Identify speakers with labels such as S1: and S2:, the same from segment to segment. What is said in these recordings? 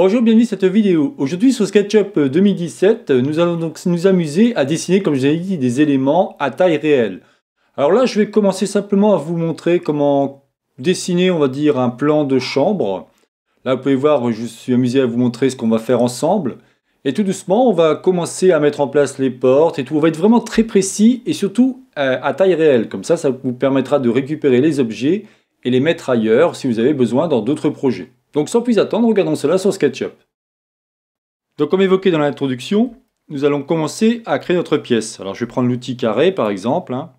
S1: Bonjour, bienvenue à cette vidéo. Aujourd'hui sur SketchUp 2017, euh, euh, nous allons donc nous amuser à dessiner, comme je l'ai dit,
S2: des éléments à taille réelle. Alors là, je vais commencer simplement à vous montrer comment dessiner, on va dire, un plan de chambre. Là, vous pouvez voir, je suis amusé à vous montrer ce qu'on va faire ensemble. Et tout doucement, on va commencer à mettre en place les portes et tout. On va être vraiment très précis et surtout euh, à taille réelle. Comme ça, ça vous permettra de récupérer les objets et les mettre ailleurs si vous avez besoin dans d'autres projets. Donc sans plus attendre, regardons cela sur SketchUp. Donc comme évoqué dans l'introduction, nous allons commencer à créer notre pièce. Alors je vais prendre l'outil carré par exemple. Hein.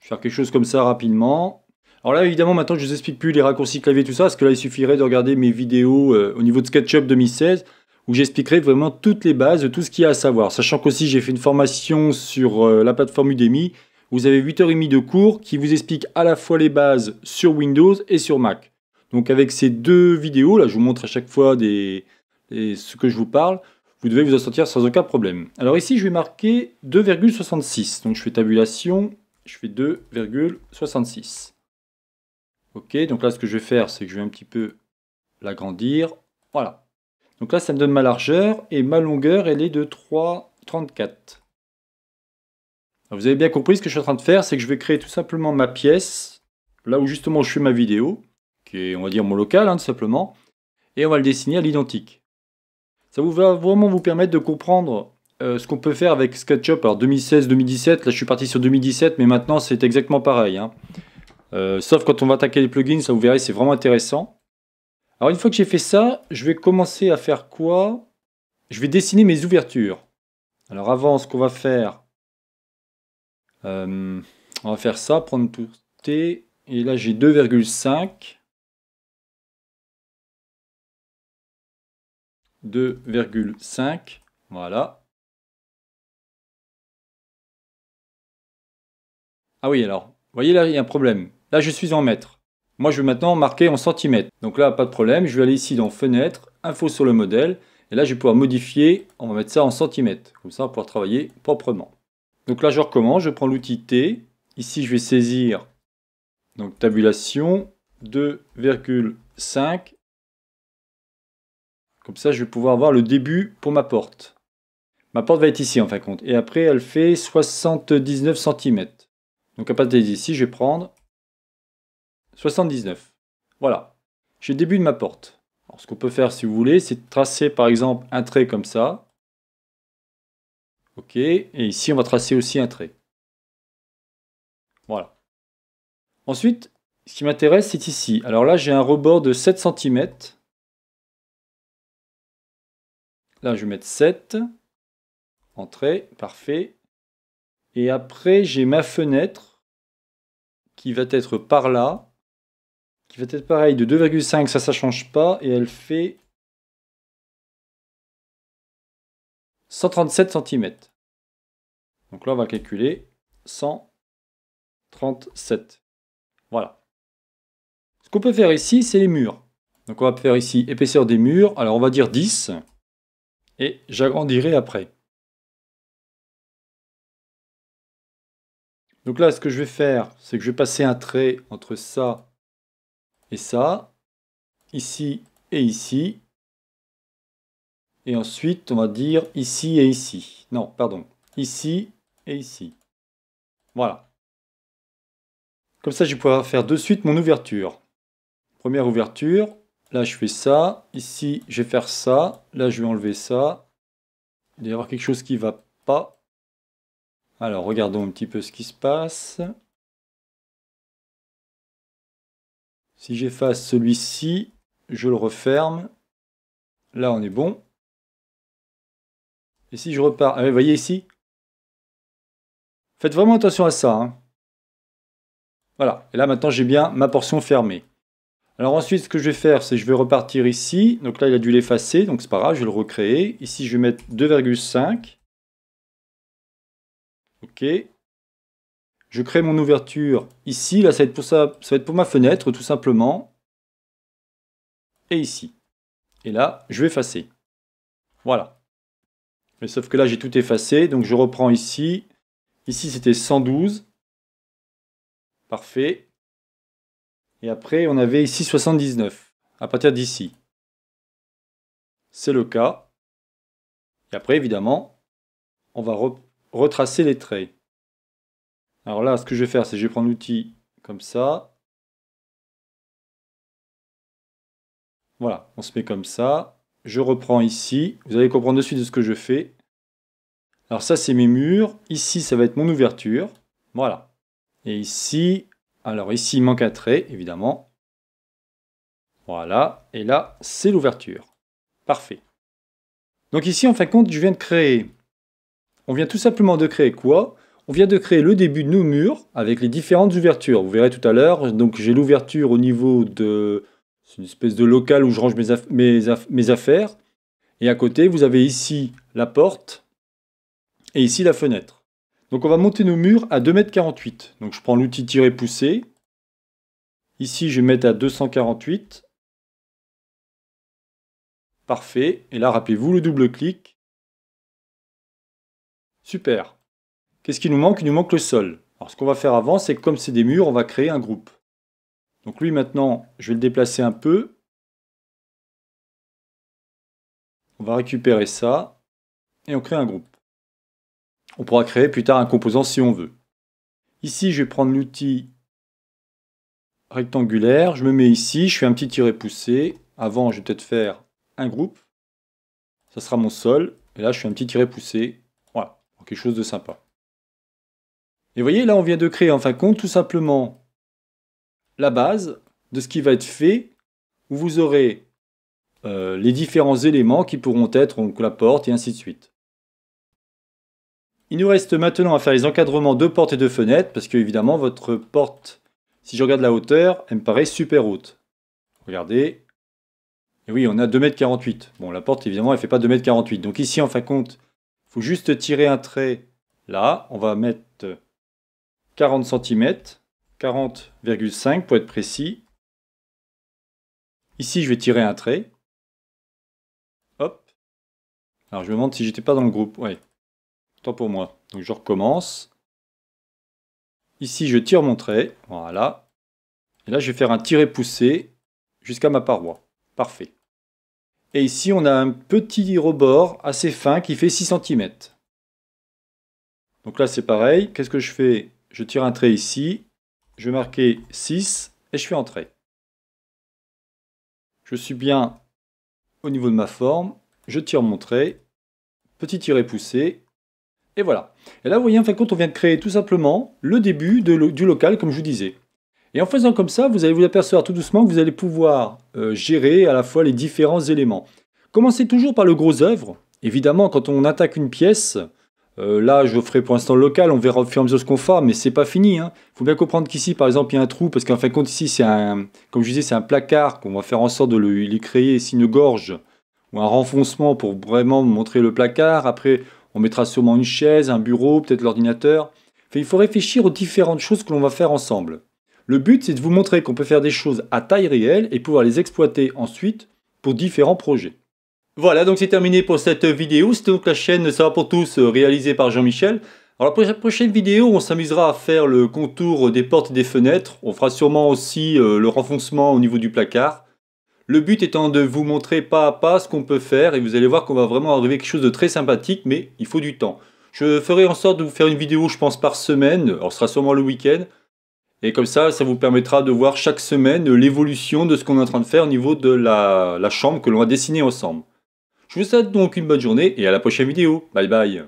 S2: Je vais faire quelque chose comme ça rapidement. Alors là évidemment maintenant je ne vous explique plus les raccourcis clavier tout ça, parce que là il suffirait de regarder mes vidéos euh, au niveau de SketchUp 2016 où j'expliquerai vraiment toutes les bases de tout ce qu'il y a à savoir. Sachant qu'aussi j'ai fait une formation sur euh, la plateforme Udemy, vous avez 8h30 de cours qui vous explique à la fois les bases sur Windows et sur Mac. Donc avec ces deux vidéos, là je vous montre à chaque fois ce que je vous parle, vous devez vous en sortir sans aucun problème. Alors ici je vais marquer 2,66, donc je fais tabulation, je fais 2,66. Ok, donc là ce que je vais faire c'est que je vais un petit peu l'agrandir, voilà. Donc là ça me donne ma largeur et ma longueur elle est de 3,34. Vous avez bien compris ce que je suis en train de faire, c'est que je vais créer tout simplement ma pièce, là où justement je fais ma vidéo on va dire, mon local, hein, tout simplement, et on va le dessiner à l'identique. Ça va vraiment vous permettre de comprendre euh, ce qu'on peut faire avec SketchUp. Alors 2016-2017, là je suis parti sur 2017, mais maintenant c'est exactement pareil. Hein. Euh, sauf quand on va attaquer les plugins, ça vous verrez, c'est vraiment intéressant. Alors une fois que j'ai fait ça, je vais commencer à faire quoi Je vais dessiner mes ouvertures. Alors avant, ce qu'on va faire,
S1: euh, on va faire ça, prendre tout T, et là j'ai 2,5. 2,5. Voilà. Ah oui, alors, vous voyez là, il y a un problème. Là, je suis en mètres.
S2: Moi, je veux maintenant marquer en centimètres. Donc là, pas de problème. Je vais aller ici dans Fenêtre, Info sur le modèle. Et là, je vais pouvoir modifier. On va mettre ça en centimètres. Comme ça, on va pouvoir travailler proprement. Donc là, je recommence. Je prends l'outil T. Ici, je vais saisir donc tabulation 2,5 comme ça, je vais pouvoir avoir le début pour ma porte. Ma porte va être ici en fin de compte. Et après, elle fait 79 cm. Donc à partir d'ici, je vais prendre 79. Voilà. J'ai le début de ma porte. Alors ce qu'on peut faire si vous voulez, c'est tracer
S1: par exemple un trait comme ça. OK. Et ici, on va tracer aussi un trait. Voilà. Ensuite, ce qui m'intéresse, c'est ici. Alors là, j'ai un rebord de 7 cm. Là, je vais mettre 7. Entrée, parfait.
S2: Et après, j'ai ma fenêtre qui va être par là,
S1: qui va être pareil de 2,5, ça, ça change pas, et elle fait 137 cm. Donc là, on va calculer 137. Voilà.
S2: Ce qu'on peut faire ici, c'est les murs. Donc on va faire ici épaisseur des murs. Alors on va dire 10
S1: et j'agrandirai après. Donc là, ce que je vais faire, c'est que je vais passer un trait entre ça et ça, ici et ici,
S2: et ensuite, on va dire ici et ici. Non, pardon, ici et ici. Voilà. Comme ça, je vais pouvoir faire de suite mon ouverture. Première ouverture, Là, je fais ça. Ici, je vais faire ça.
S1: Là, je vais enlever ça. Il doit y avoir quelque chose qui ne va pas. Alors, regardons un petit peu ce qui se passe. Si j'efface celui-ci, je le referme. Là, on est bon. Et si je repars... Ah, vous voyez ici Faites vraiment attention à ça. Hein. Voilà. Et là, maintenant, j'ai bien ma portion
S2: fermée. Alors ensuite, ce que je vais faire, c'est je vais repartir ici. Donc là, il a dû l'effacer, donc c'est pas grave, je vais le recréer. Ici, je vais mettre 2,5. OK. Je crée mon ouverture ici. Là, ça va être pour, ça, ça va être pour ma fenêtre, tout simplement. Et ici. Et là, je vais effacer.
S1: Voilà. Mais sauf que là, j'ai tout effacé. Donc, je reprends ici. Ici, c'était 112. Parfait. Et après, on avait ici 79, à partir d'ici. C'est le
S2: cas. Et après, évidemment, on va retracer les traits.
S1: Alors là, ce que je vais faire, c'est que je vais prendre l'outil comme ça. Voilà, on se met comme ça. Je reprends
S2: ici. Vous allez comprendre de suite de ce que je fais. Alors ça, c'est mes murs. Ici, ça va être mon ouverture. Voilà. Et ici, alors ici, il manque un trait, évidemment. Voilà, et là, c'est l'ouverture. Parfait. Donc ici, en fin de compte, je viens de créer... On vient tout simplement de créer quoi On vient de créer le début de nos murs avec les différentes ouvertures. Vous verrez tout à l'heure, donc j'ai l'ouverture au niveau de... C'est une espèce de local où je range mes affaires. Et à côté, vous avez ici la porte et ici la fenêtre. Donc on va monter nos murs à 2m48. Donc je prends l'outil tirer pousser. Ici
S1: je vais mettre à 248. Parfait. Et là rappelez-vous le double clic. Super. Qu'est-ce qui nous manque Il nous manque le sol. Alors ce qu'on va faire avant, c'est que comme c'est des murs, on va créer un groupe. Donc lui maintenant, je vais le déplacer un peu. On va récupérer ça et on crée un groupe. On pourra créer plus tard un composant
S2: si on veut. Ici, je vais prendre l'outil rectangulaire, je me mets ici, je fais un petit tiré poussé. Avant, je vais peut-être faire un groupe. Ça sera mon sol. Et là, je fais un petit tiré poussé. Voilà, quelque chose de sympa. Et vous voyez, là, on vient de créer, en fin de compte, tout simplement la base de ce qui va être fait, où vous aurez euh, les différents éléments qui pourront être donc, la porte et ainsi de suite. Il nous reste maintenant à faire les encadrements de portes et de fenêtres, parce que évidemment votre porte, si je regarde la hauteur, elle me paraît super haute. Regardez. Et oui, on a 2m48. Bon, la porte, évidemment, elle ne fait pas 2m48. Donc ici, en fin de compte, il faut juste tirer un trait là. On va
S1: mettre 40 cm, 40,5 pour être précis. Ici, je vais tirer un trait. Hop. Alors, je me demande si j'étais pas dans le groupe tant pour moi. Donc je recommence.
S2: Ici, je tire mon trait, voilà. Et là, je vais faire un tiré poussé jusqu'à ma paroi. Parfait. Et ici, on a un petit rebord assez fin qui fait 6 cm. Donc là, c'est pareil. Qu'est-ce que je fais Je tire un trait ici, je vais marquer 6 et je fais entrer.
S1: Je suis bien au niveau de ma forme, je tire mon trait, petit tiré poussé, et voilà. Et là, vous voyez, en fin de compte, on vient
S2: de créer tout simplement le début du local, comme je vous disais. Et en faisant comme ça, vous allez vous apercevoir tout doucement que vous allez pouvoir euh, gérer à la fois les différents éléments. Commencez toujours par le gros œuvre. Évidemment, quand on attaque une pièce, euh, là, je ferai pour l'instant le local, on verra au fur et à mesure ce qu'on fera, mais c'est pas fini. Il hein. faut bien comprendre qu'ici, par exemple, il y a un trou, parce qu'en fin de compte, ici, c'est un, comme je disais, c'est un placard qu'on va faire en sorte de lui créer ici une gorge ou un renfoncement pour vraiment montrer le placard. Après, on mettra sûrement une chaise, un bureau, peut-être l'ordinateur. il faut réfléchir aux différentes choses que l'on va faire ensemble. Le but, c'est de vous montrer qu'on peut faire des choses à taille réelle et pouvoir les exploiter ensuite pour différents projets. Voilà, donc c'est terminé pour cette vidéo. C'était donc la chaîne Ça va pour tous, réalisée par Jean-Michel. Alors pour la prochaine vidéo, on s'amusera à faire le contour des portes et des fenêtres. On fera sûrement aussi euh, le renfoncement au niveau du placard. Le but étant de vous montrer pas à pas ce qu'on peut faire et vous allez voir qu'on va vraiment arriver à quelque chose de très sympathique, mais il faut du temps. Je ferai en sorte de vous faire une vidéo, je pense, par semaine. Alors, ce sera sûrement le week-end. Et comme ça, ça vous permettra de voir chaque semaine l'évolution de ce qu'on est en train de faire au niveau de la, la chambre que l'on a dessinée ensemble. Je vous souhaite donc une bonne journée et à la prochaine vidéo. Bye bye